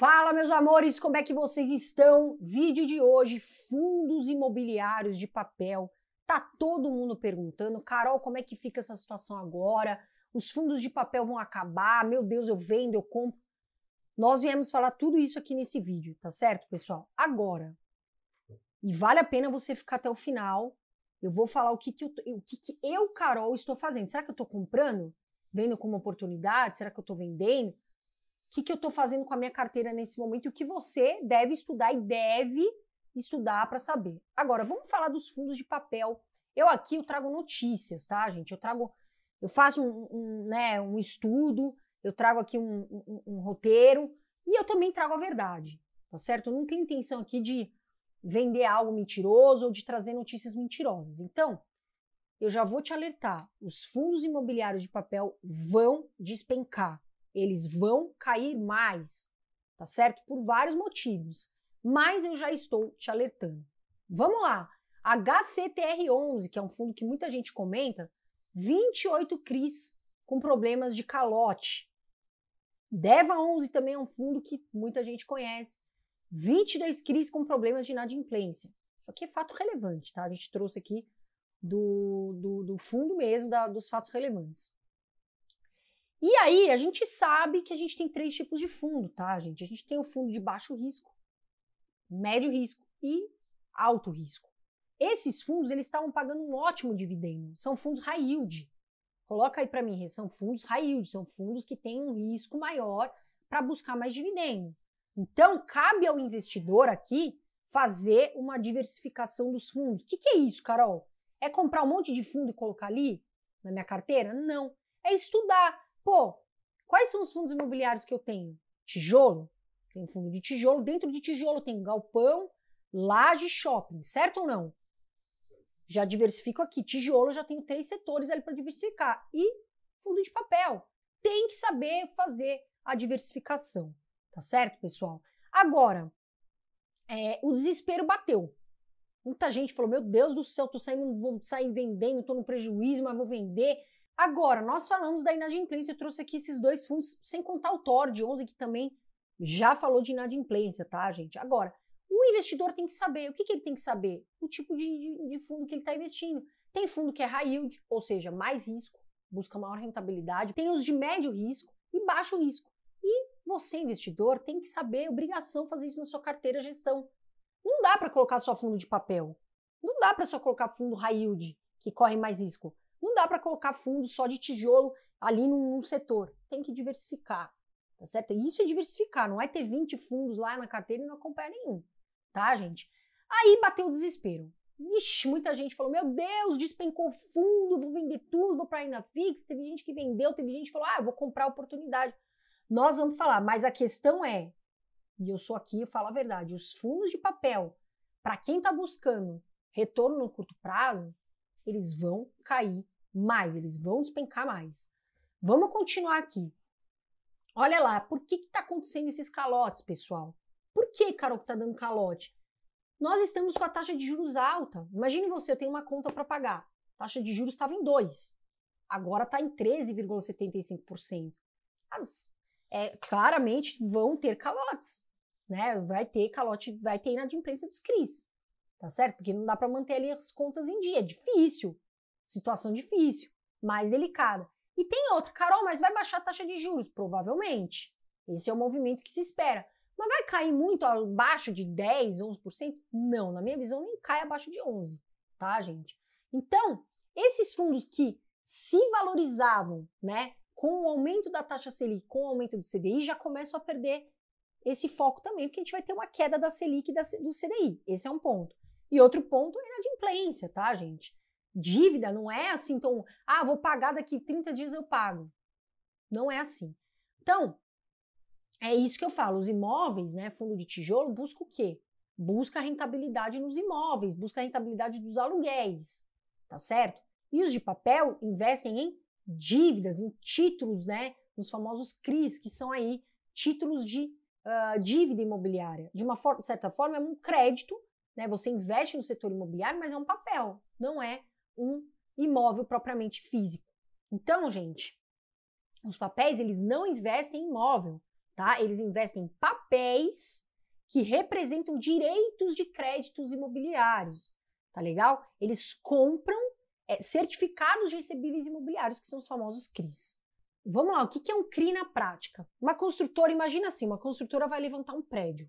Fala, meus amores, como é que vocês estão? Vídeo de hoje: fundos imobiliários de papel. Tá todo mundo perguntando, Carol, como é que fica essa situação agora? Os fundos de papel vão acabar? Meu Deus, eu vendo, eu compro. Nós viemos falar tudo isso aqui nesse vídeo, tá certo, pessoal? Agora. E vale a pena você ficar até o final. Eu vou falar o que, que, eu, o que, que eu, Carol, estou fazendo. Será que eu estou comprando? Vendo como oportunidade? Será que eu estou vendendo? o que, que eu estou fazendo com a minha carteira nesse momento e o que você deve estudar e deve estudar para saber. Agora, vamos falar dos fundos de papel. Eu aqui eu trago notícias, tá, gente? Eu trago, eu faço um, um né, um estudo, eu trago aqui um, um, um, roteiro e eu também trago a verdade, tá certo? Eu não tenho intenção aqui de vender algo mentiroso ou de trazer notícias mentirosas. Então, eu já vou te alertar: os fundos imobiliários de papel vão despencar. Eles vão cair mais, tá certo? Por vários motivos, mas eu já estou te alertando. Vamos lá. HCTR11, que é um fundo que muita gente comenta, 28 CRIs com problemas de calote. DEVA11 também é um fundo que muita gente conhece, 22 CRIs com problemas de inadimplência. Isso aqui é fato relevante, tá? A gente trouxe aqui do, do, do fundo mesmo, da, dos fatos relevantes. E aí, a gente sabe que a gente tem três tipos de fundo, tá, gente? A gente tem o fundo de baixo risco, médio risco e alto risco. Esses fundos, eles estavam pagando um ótimo dividendo. São fundos high yield. Coloca aí para mim, são fundos high yield, são fundos que têm um risco maior para buscar mais dividendo. Então, cabe ao investidor aqui fazer uma diversificação dos fundos. O que, que é isso, Carol? É comprar um monte de fundo e colocar ali na minha carteira? Não. É estudar Pô, quais são os fundos imobiliários que eu tenho? Tijolo? Tem fundo de tijolo. Dentro de tijolo tem galpão, laje shopping, certo ou não? Já diversifico aqui. Tijolo, já tenho três setores ali para diversificar. E fundo de papel. Tem que saber fazer a diversificação. Tá certo, pessoal? Agora, é, o desespero bateu. Muita gente falou: Meu Deus do céu, tô saindo, vou sair vendendo, tô no prejuízo, mas vou vender. Agora, nós falamos da inadimplência, eu trouxe aqui esses dois fundos, sem contar o Thor de 11, que também já falou de inadimplência, tá, gente? Agora, o investidor tem que saber, o que, que ele tem que saber? O tipo de, de, de fundo que ele está investindo. Tem fundo que é high yield, ou seja, mais risco, busca maior rentabilidade. Tem os de médio risco e baixo risco. E você, investidor, tem que saber, obrigação, fazer isso na sua carteira gestão. Não dá para colocar só fundo de papel. Não dá para só colocar fundo high yield, que corre mais risco. Não dá para colocar fundo só de tijolo ali num, num, setor. Tem que diversificar, tá certo? Isso é diversificar, não é ter 20 fundos lá na carteira e não acompanhar nenhum, tá, gente? Aí bateu o desespero. Ixi, muita gente falou: Meu Deus, despencou fundo, vou vender tudo, vou para a renda Teve gente que vendeu, teve gente que falou: Ah, vou comprar oportunidade. Nós vamos falar, mas a questão é: e eu sou aqui, eu falo a verdade, os fundos de papel, para quem está buscando retorno no curto prazo, eles vão cair mais, eles vão despencar mais. Vamos continuar aqui. Olha lá, por que está acontecendo esses calotes, pessoal? Por que, Carol, que está dando calote? Nós estamos com a taxa de juros alta. Imagine você, eu tenho uma conta para pagar. A taxa de juros estava em 2, agora está em 13,75%. As, é, claramente vão ter calotes, né? Vai ter calote, vai ter inadimplência dos CRIs tá certo? Porque não dá para manter ali as contas em dia, é difícil, situação difícil, mais delicada. E tem outra, Carol, mas vai baixar a taxa de juros? Provavelmente. Esse é o movimento que se espera. Mas vai cair muito abaixo de 10, 11%? Não, na minha visão nem cai abaixo de 11, tá, gente? Então, esses fundos que se valorizavam, né, com o aumento da taxa Selic, com o aumento do CDI, já começam a perder esse foco também, porque a gente vai ter uma queda da Selic e do CDI. Esse é um ponto. E outro ponto é inadimplência, tá, gente? Dívida não é assim, então, ah, vou pagar daqui 30 dias eu pago. Não é assim. Então, é isso que eu falo. Os imóveis, né, fundo de tijolo, busca o quê? Busca a rentabilidade nos imóveis, busca a rentabilidade dos aluguéis, tá certo? E os de papel investem em dívidas, em títulos, né, nos famosos CRIs, que são aí títulos de uh, dívida imobiliária. De uma for certa forma, é um crédito né? Você investe no setor imobiliário, mas é um papel, não é um imóvel propriamente físico. Então, gente, os papéis eles não investem em imóvel, tá? Eles investem em papéis que representam direitos de créditos imobiliários, tá legal? Eles compram é, certificados de recebíveis imobiliários, que são os famosos CRIs. Vamos lá, o que é um CRI na prática? Uma construtora, imagina assim, uma construtora vai levantar um prédio,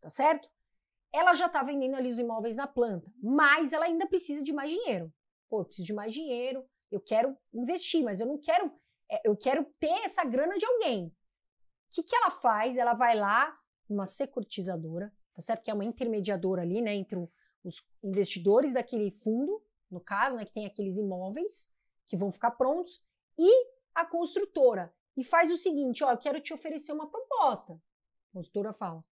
tá certo? ela já está vendendo ali os imóveis na planta, mas ela ainda precisa de mais dinheiro. Pô, eu preciso de mais dinheiro, eu quero investir, mas eu não quero, é, eu quero ter essa grana de alguém. O que, que ela faz? Ela vai lá, uma securitizadora, tá certo? Que é uma intermediadora ali, né, entre os investidores daquele fundo, no caso, né, que tem aqueles imóveis que vão ficar prontos, e a construtora. E faz o seguinte, ó, eu quero te oferecer uma proposta. A construtora fala: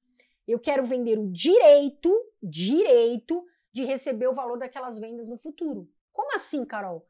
eu quero vender o direito, direito de receber o valor daquelas vendas no futuro. Como assim, Carol?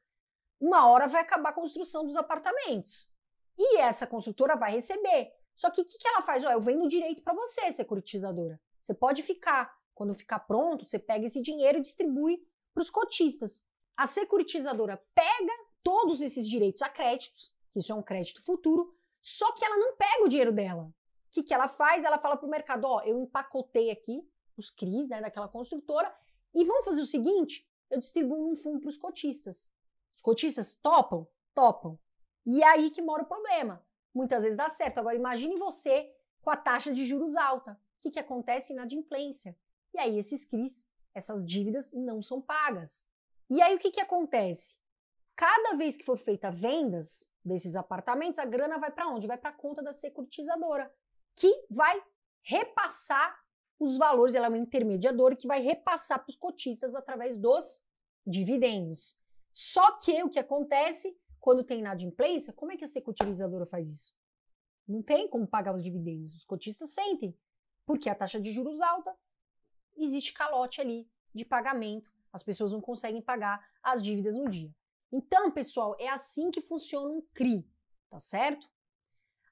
Uma hora vai acabar a construção dos apartamentos. E essa construtora vai receber. Só que o que, que, ela faz? Ó, eu vendo o direito para você, securitizadora. Você pode ficar. Quando ficar pronto, você pega esse dinheiro e distribui para os cotistas. A securitizadora pega todos esses direitos a créditos, que isso é um crédito futuro, só que ela não pega o dinheiro dela que, que ela faz? Ela fala para o mercado: ó, eu empacotei aqui os CRIs né, daquela construtora e vamos fazer o seguinte: eu distribuo um fundo para os cotistas. Os cotistas topam? Topam. E é aí que mora o problema. Muitas vezes dá certo. Agora, imagine você com a taxa de juros alta. O que, que acontece na adimplência? E aí, esses CRIs, essas dívidas não são pagas. E aí, o que, que acontece? Cada vez que for feita vendas desses apartamentos, a grana vai para onde? Vai para a conta da securitizadora que vai repassar os valores, ela é uma intermediadora que vai repassar para os cotistas através dos dividendos. Só que o que acontece quando tem inadimplência, como é que a securitizadora faz isso? Não tem como pagar os dividendos, os cotistas sentem, porque a taxa de juros alta, existe calote ali de pagamento, as pessoas não conseguem pagar as dívidas no dia. Então, pessoal, é assim que funciona um CRI, tá certo?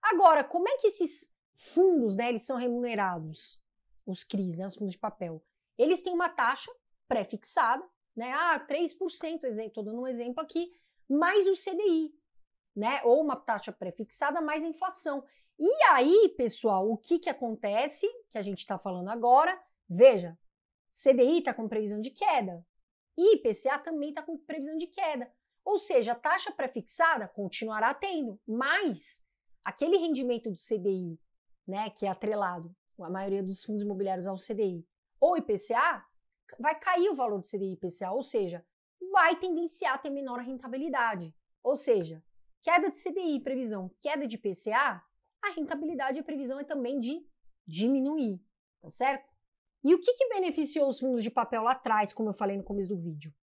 Agora, como é que esses fundos, né, eles são remunerados, os CRIs, né, os fundos de papel. Eles têm uma taxa pré-fixada, né, ah, 3%, estou dando um exemplo aqui, mais o CDI, né, ou uma taxa pré-fixada mais a inflação. E aí, pessoal, o que, que acontece, que a gente está falando agora, veja, CDI está com previsão de queda, e IPCA também está com previsão de queda. Ou seja, a taxa pré-fixada continuará tendo, mas aquele rendimento do CDI né, que é atrelado, a maioria dos fundos imobiliários ao CDI, ou IPCA, vai cair o valor do CDI IPCA, ou seja, vai tendenciar a ter menor rentabilidade. Ou seja, queda de CDI, previsão, queda de IPCA, a rentabilidade e a previsão é também de diminuir, tá certo? E o que, que beneficiou os fundos de papel lá atrás, como eu falei no começo do vídeo?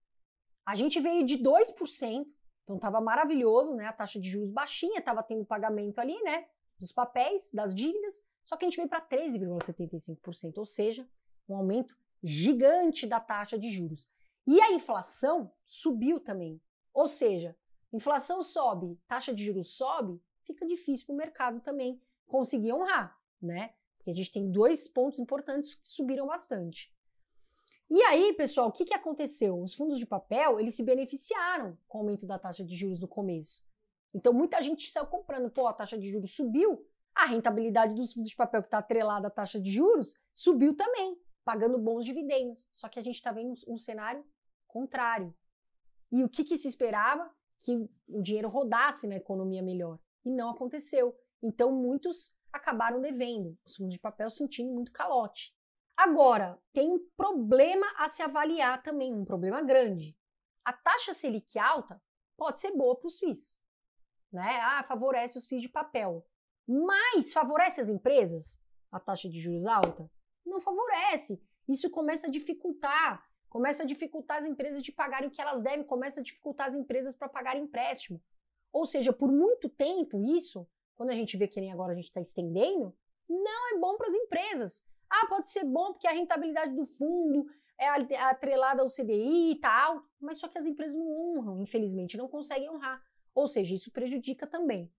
A gente veio de 2%, então estava maravilhoso, né? A taxa de juros baixinha, estava tendo pagamento ali, né? dos papéis, das dívidas, só que a gente veio para 13,75%, ou seja, um aumento gigante da taxa de juros. E a inflação subiu também. Ou seja, inflação sobe, taxa de juros sobe, fica difícil para o mercado também conseguir honrar, né? Porque a gente tem dois pontos importantes que subiram bastante. E aí, pessoal, o que, que aconteceu? Os fundos de papel eles se beneficiaram com o aumento da taxa de juros no começo. Então, muita gente saiu comprando, pô, a taxa de juros subiu, a rentabilidade dos fundos de papel que está atrelada à taxa de juros subiu também, pagando bons dividendos. Só que a gente está vendo um cenário contrário. E o que, que se esperava? Que o dinheiro rodasse na economia melhor. E não aconteceu. Então, muitos acabaram devendo, os fundos de papel sentindo muito calote. Agora, tem um problema a se avaliar também, um problema grande. A taxa Selic alta pode ser boa para os FIIs, né? Ah, favorece os FIIs de papel. Mas favorece as empresas? A taxa de juros alta? Não favorece. Isso começa a dificultar. Começa a dificultar as empresas de pagarem o que elas devem, começa a dificultar as empresas para pagar empréstimo. Ou seja, por muito tempo isso, quando a gente vê que nem agora a gente está estendendo, não é bom para as empresas. Ah, pode ser bom porque a rentabilidade do fundo é, é atrelada ao CDI e tá tal, mas só que as empresas não honram, infelizmente, não conseguem honrar. Ou seja, isso prejudica também.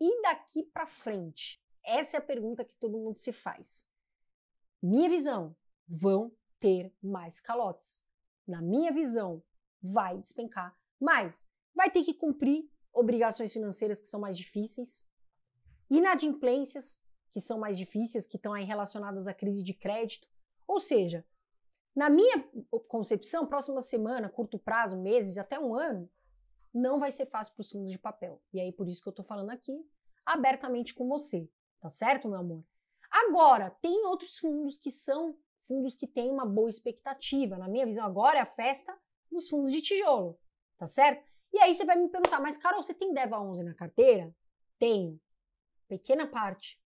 E daqui para frente? Essa é a pergunta que todo mundo se faz. Minha visão, vão ter mais calotes. Na minha visão, vai despencar mais. Vai ter que cumprir obrigações financeiras que são mais difíceis, inadimplências que são mais difíceis, que estão aí relacionadas à crise de crédito. Ou seja, na minha concepção, próxima semana, curto prazo, meses, até um ano, não vai ser fácil para os fundos de papel. E aí por isso que eu estou falando aqui abertamente com você, tá certo, meu amor? Agora, tem outros fundos que são fundos que têm uma boa expectativa. Na minha visão, agora é a festa dos fundos de tijolo, tá certo? E aí você vai me perguntar, mas Carol, você tem DEVA 11 na carteira? Tenho. Pequena parte.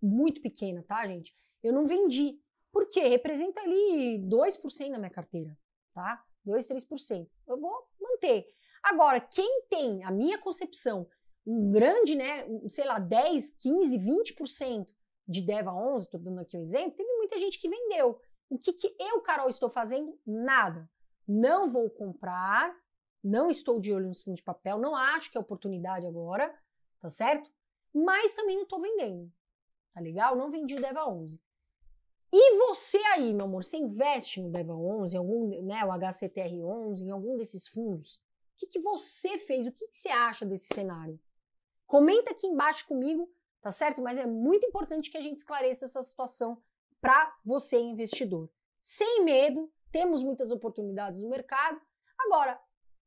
Muito pequena, tá, gente? Eu não vendi. Por quê? Representa ali 2% da minha carteira, tá? 2, 3%. Eu vou manter. Agora, quem tem, a minha concepção, um grande, né, sei lá, 10, 15, 20% de DEVA 11, estou dando aqui um exemplo, teve muita gente que vendeu. O que, que eu, Carol, estou fazendo? Nada. Não vou comprar, não estou de olho nos fundos de papel, não acho que é oportunidade agora, tá certo? Mas também não estou vendendo, tá legal? Não vendi o DEVA 11. E você aí, meu amor, você investe no DEVA 11, em algum, né, o HCTR 11, em algum desses fundos? O que, que você fez? O que, que você acha desse cenário? Comenta aqui embaixo comigo, tá certo? Mas é muito importante que a gente esclareça essa situação para você, investidor. Sem medo, temos muitas oportunidades no mercado. Agora,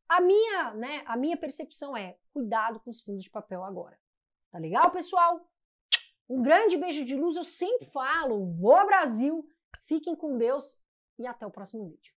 a minha, né, a minha percepção é cuidado com os fundos de papel agora. Tá legal, pessoal? Um grande beijo de luz, eu sempre falo. Vou Brasil, fiquem com Deus e até o próximo vídeo.